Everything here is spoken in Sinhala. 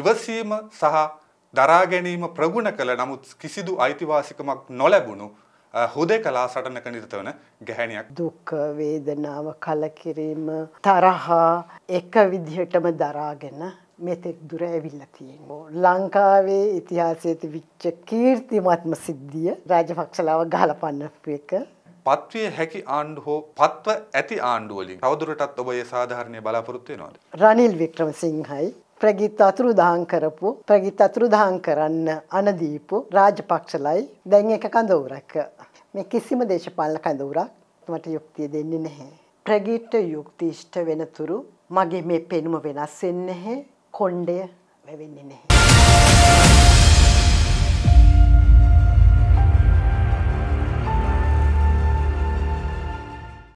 ඉවසීම සහ දරා ගැනීම ප්‍රගුණ කළ නමුත් කිසිදු අයිතිවාසිකමක් නොලැබුණු හුදේකලා සටනක නිරත වන ගැහැණියක් දුක් වේදනාව කලකිරීම තරහා එක විදිහටම දරාගෙන මෙතෙක් දුර ඇවිල්ලා තියෙනවා ලංකාවේ ඉතිහාසයේ තිබිච්ච කීර්තිමත්ම සිද්ධිය රාජපක්ෂලාව ගහලා පන්නපු එක පත්විය හැකි ආණ්ඩු හෝ පත්ව ඇති ආණ්ඩුවලින් තවදුරටත් ඔබ ඒ සාධාරණය බලාපොරොත්තු වෙනවද රනිල් වික්‍රමසිංහයි ප්‍රගිත් අතුරු දහන් කරපු ප්‍රගිත් අතුරු දහන් කරන්න අනදීපු රාජපක්ෂලයි දැන් එක කඳවුරක මේ කිසිම දේශපාලන කඳවුරක් මට යුක්තිය දෙන්නේ නැහැ ප්‍රගිට්ට යුක්තිෂ්ට වෙනතුරු මගේ මේ පෙනුම වෙනස් වෙන්නේ නැහැ කොණ්ඩය වැවෙන්නේ නැහැ